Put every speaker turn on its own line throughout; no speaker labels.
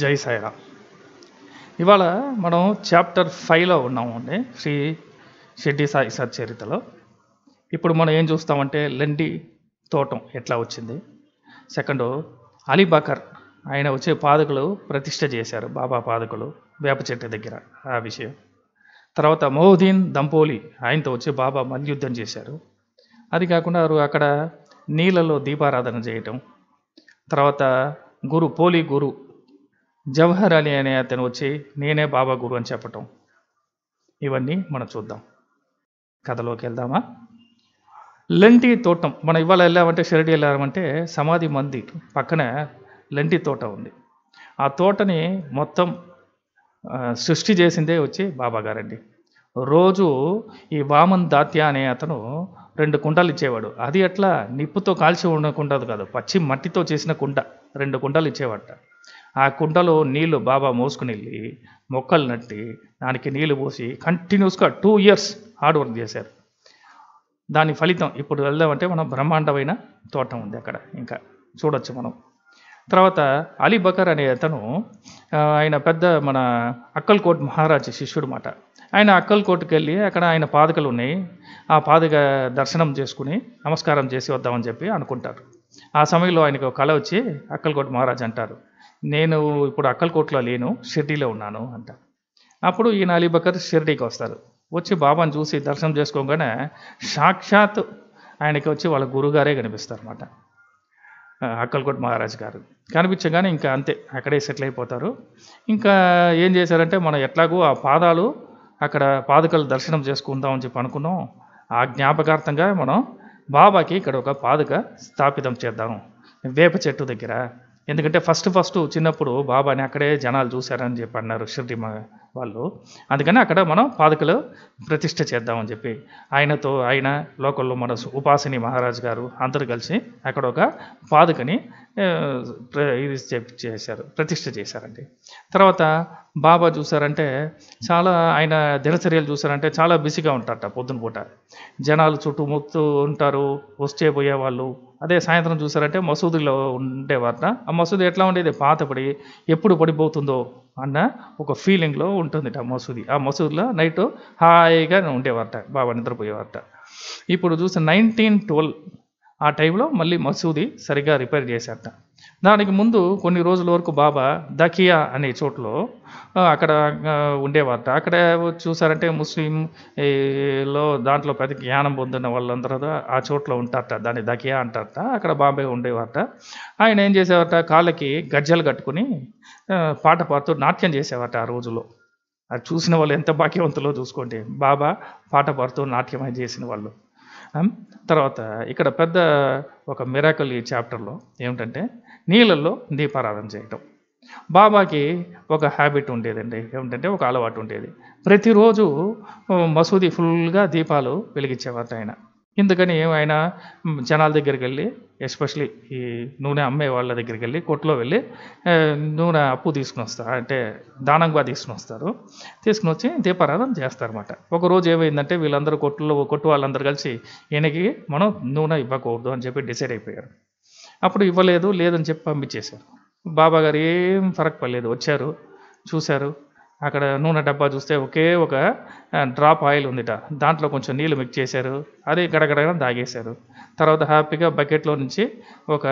జై సాయిరా ఇవాళ మనం చాప్టర్ ఫైవ్లో ఉన్నామండి శ్రీ షెడ్డి సాయి సచ్చరితలో ఇప్పుడు మనం ఏం చూస్తామంటే లెండి తోటం ఎట్లా వచ్చింది సెకండ్ అలీబాకర్ ఆయన వచ్చే పాదకులు ప్రతిష్ట చేశారు బాబా పాదకులు వేప చెట్టు దగ్గర ఆ విషయం తర్వాత మొహుద్దీన్ దంపోలి ఆయనతో వచ్చి బాబా మల్యుద్ధం చేశారు అది కాకుండా అక్కడ నీళ్ళలో దీపారాధన చేయటం తర్వాత గురు పోలి గురు జవహర్ అలీ అనే అతను వచ్చి నేనే బాబా గురు అని చెప్పటం ఇవన్నీ మనం చూద్దాం కథలోకి వెళ్దామా లంటి తోటం మనం ఇవాళ వెళ్ళామంటే షిరడి వెళ్ళామంటే సమాధి మంది పక్కనే లంటి తోట ఉంది ఆ తోటని మొత్తం సృష్టి చేసిందే వచ్చి బాబా గారండి రోజు ఈ వామన్ దాత్య అనే అతను రెండు కుండలు ఇచ్చేవాడు అది అట్లా నిప్పుతో కాల్చి ఉండకుండదు కాదు పచ్చి మట్టితో చేసిన కుండ రెండు కుండలు ఇచ్చేవాడు ఆ కుండలో నీళ్లు బాబా మోసుకుని వెళ్ళి మొక్కలు నట్టి దానికి నీళ్లు పోసి కంటిన్యూస్గా టూ ఇయర్స్ హార్డ్ వర్క్ చేశారు దాని ఫలితం ఇప్పుడు వెళ్దామంటే మనం బ్రహ్మాండమైన తోట ఉంది అక్కడ ఇంకా చూడొచ్చు మనం తర్వాత అలీ బకర్ అనే అతను ఆయన పెద్ద మన అక్కల్కోట్ మహారాజ్ శిష్యుడు మాట ఆయన అక్కల్కోట్కి వెళ్ళి అక్కడ ఆయన పాదకలు ఉన్నాయి ఆ పాదక దర్శనం చేసుకుని నమస్కారం చేసి వద్దామని చెప్పి అనుకుంటారు ఆ సమయంలో ఆయనకు కళ వచ్చి అక్కల్కోట మహారాజ్ అంటారు నేను ఇప్పుడు అక్కలకోట్లో లేను షిర్డీలో ఉన్నాను అంట అప్పుడు ఈ అలీబకర్ షిర్డీకి వస్తారు వచ్చి బాబాను చూసి దర్శనం చేసుకోగానే సాక్షాత్ ఆయనకి వచ్చి వాళ్ళ గురుగారే అనమాట అక్కల్కోట్ మహారాజ్ గారు కనిపించగానే ఇంకా అంతే అక్కడే సెటిల్ అయిపోతారు ఇంకా ఏం చేశారంటే మనం ఎట్లాగో ఆ పాదాలు అక్కడ పాదుకలు దర్శనం చేసుకుందాం అని చెప్పి అనుకున్నాం ఆ జ్ఞాపకార్థంగా మనం బాబాకి ఇక్కడ ఒక పాదుక స్థాపితం చేద్దాం వేప చెట్టు దగ్గర ఎందుకంటే ఫస్ట్ ఫస్ట్ చిన్నప్పుడు బాబాని అక్కడే జనాలు చూశారని చెప్పి అన్నారు షిరిడి వాళ్ళు అందుకని అక్కడ మనం పాదుకలు ప్రతిష్ట చేద్దామని చెప్పి ఆయనతో ఆయన లోకల్లో మన ఉపాసిని మహారాజ్ గారు అందరూ కలిసి అక్కడ ఒక పాదుకని ఇది చేశారు ప్రతిష్ట చేశారండి తర్వాత బాబా చూసారంటే చాలా ఆయన దినచర్యలు చూసారంటే చాలా బిజీగా ఉంటారట పొద్దున పూట జనాలు చుట్టుముత్తూ ఉంటారు వస్తే పోయేవాళ్ళు అదే సాయంత్రం చూసారంటే మసూదిలో ఉండేవారట ఆ మసూది ఎట్లా ఉండేది పాతపడి ఎప్పుడు పడిపోతుందో అన్న ఒక ఫీలింగ్లో ఉంటుందిట మసూది ఆ మసూదిలో నైట్ హాయిగా ఉండేవారట బాబా నిద్రపోయేవారట ఇప్పుడు చూసిన నైన్టీన్ ట్వెల్వ్ ఆ టైంలో మళ్ళీ మసూది సరిగ్గా రిపేర్ చేశారట దానికి ముందు కొన్ని రోజుల వరకు బాబా దకియా అనే చోట్లో అక్కడ ఉండేవారట అక్కడ చూసారంటే ముస్లింలో దాంట్లో పెద్ద జ్ఞానం పొందిన వాళ్ళందరూ ఆ చోట్ల ఉంటారట దాన్ని దకియా అంటారట అక్కడ బాబే ఉండేవారట ఆయన ఏం చేసేవారట కాళ్ళకి గజ్జలు కట్టుకుని పాట పాడుతూ నాట్యం చేసేవారట ఆ రోజులో అది చూసిన వాళ్ళు ఎంత భాగ్యవంతులో చూసుకోండి బాబా పాట పాడుతూ నాట్యం చేసిన వాళ్ళు తర్వాత ఇక్కడ పెద్ద ఒక మిరాకల్ ఈ చాప్టర్లో ఏమిటంటే నీళ్ళల్లో దీపారాధన చేయటం బాబాకి ఒక హ్యాబిట్ ఉండేదండి ఏమిటంటే ఒక అలవాటు ఉండేది ప్రతిరోజు మసూది ఫుల్గా దీపాలు వెలిగించేవారు ఆయన ఎందుకని ఆయన జనాల దగ్గరికి వెళ్ళి ఎస్పెషలీ ఈ నూనె అమ్మే వాళ్ళ దగ్గరికి వెళ్ళి కొట్లో వెళ్ళి నూనె అప్పు తీసుకుని వస్తారు అంటే దానంగా తీసుకుని వస్తారు తీసుకుని వచ్చి దీపారాధన చేస్తారన్నమాట ఒకరోజు ఏమైందంటే వీళ్ళందరూ కొట్లో కొట్టు వాళ్ళందరూ కలిసి ఈయనకి మనం నూనె ఇవ్వకూడదు అని చెప్పి డిసైడ్ అయిపోయారు అప్పుడు ఇవ్వలేదు లేదని చెప్పి పంపించేశారు బాబా గారు ఏం ఫరక్ పడలేదు వచ్చారు చూశారు అక్కడ నూనె డబ్బా చూస్తే ఒకే ఒక డ్రాప్ ఆయిల్ ఉందిట దాంట్లో కొంచెం నీళ్ళు మిక్స్ చేశారు అది గడగడగా దాగేశారు తర్వాత హ్యాపీగా బకెట్లో నుంచి ఒక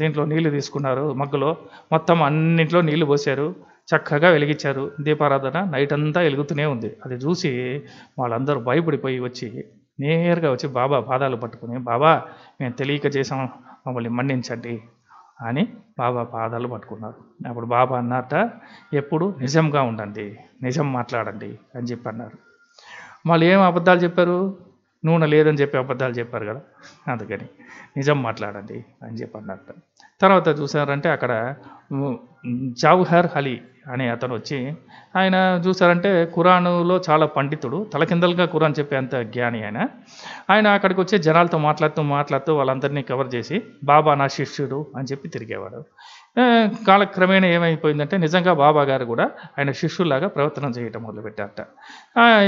దీంట్లో నీళ్లు తీసుకున్నారు మగ్గులో మొత్తం అన్నింట్లో నీళ్లు పోసారు చక్కగా వెలిగించారు దీపారాధన నైట్ అంతా వెలుగుతూనే ఉంది అది చూసి వాళ్ళందరూ భయపడిపోయి వచ్చి నేరుగా వచ్చి బాబా పాదాలు పట్టుకుని బాబా మేము తెలియక చేసాం మమ్మల్ని మన్నించండి అని బాబా పాదాలు పట్టుకున్నారు అప్పుడు బాబా అన్నట ఎప్పుడు నిజంగా ఉండండి నిజం మాట్లాడండి అని చెప్పి అన్నారు వాళ్ళు ఏం అబద్ధాలు చెప్పారు నూనె లేదని చెప్పి అబద్ధాలు చెప్పారు కదా అందుకని నిజం మాట్లాడండి అని చెప్పి అన్నారు తర్వాత చూసారంటే అక్కడ జావహర్ అలీ అనే అతను వచ్చి ఆయన చూసారంటే ఖురానులో చాలా పండితుడు తలకిందలుగా ఖురాన్ చెప్పేంత జ్ఞాని ఆయన ఆయన అక్కడికి వచ్చి జనాలతో మాట్లాడుతూ మాట్లాడుతూ వాళ్ళందరినీ కవర్ చేసి బాబా నా శిష్యుడు అని చెప్పి తిరిగేవాడు కాలక్రమేణా ఏమైపోయిందంటే నిజంగా బాబా గారు కూడా ఆయన శిష్యుల్లాగా ప్రవర్తన చేయటం మొదలుపెట్టారట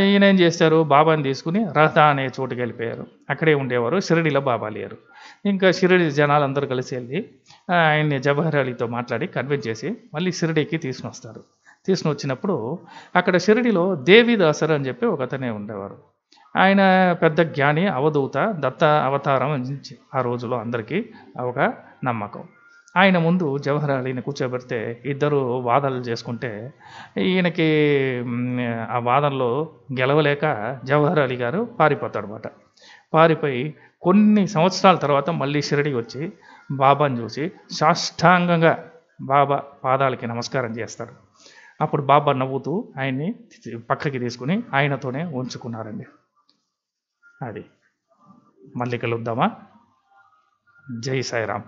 ఈయన ఏం చేశారు బాబాని తీసుకుని రథ అనే చోటుకి వెళ్ళిపోయారు అక్కడే ఉండేవారు షిరిడిలో బాబా లేరు ఇంకా షిరిడి జనాలందరూ కలిసి వెళ్ళి ఆయన్ని జవహర్ అలీతో మాట్లాడి కన్విన్స్ చేసి మళ్ళీ షిరిడీకి తీసుకుని వస్తారు తీసుకుని వచ్చినప్పుడు అక్కడ షిరిడిలో దేవిదాసర్ అని చెప్పి ఒక అతనే ఉండేవారు ఆయన పెద్ద జ్ఞాని అవధూత దత్త అవతారం ఆ రోజులో అందరికీ ఒక నమ్మకం ఆయన ముందు జవహర్లాల్ ఈయన కూర్చోబెడితే ఇద్దరు వాదనలు చేసుకుంటే ఈయనకి ఆ వాదనలో గెలవలేక జవహర్ అలీ గారు పారిపోతాడు అనమాట పారిపోయి కొన్ని సంవత్సరాల తర్వాత మళ్ళీ షిరడికి వచ్చి బాబాను చూసి సాష్టాంగంగా బాబా పాదాలకి నమస్కారం చేస్తాడు అప్పుడు బాబా నవ్వుతూ ఆయన్ని పక్కకి తీసుకుని ఆయనతోనే ఉంచుకున్నారండి అది మళ్ళీ కలుద్దామా జై సాయిరామ్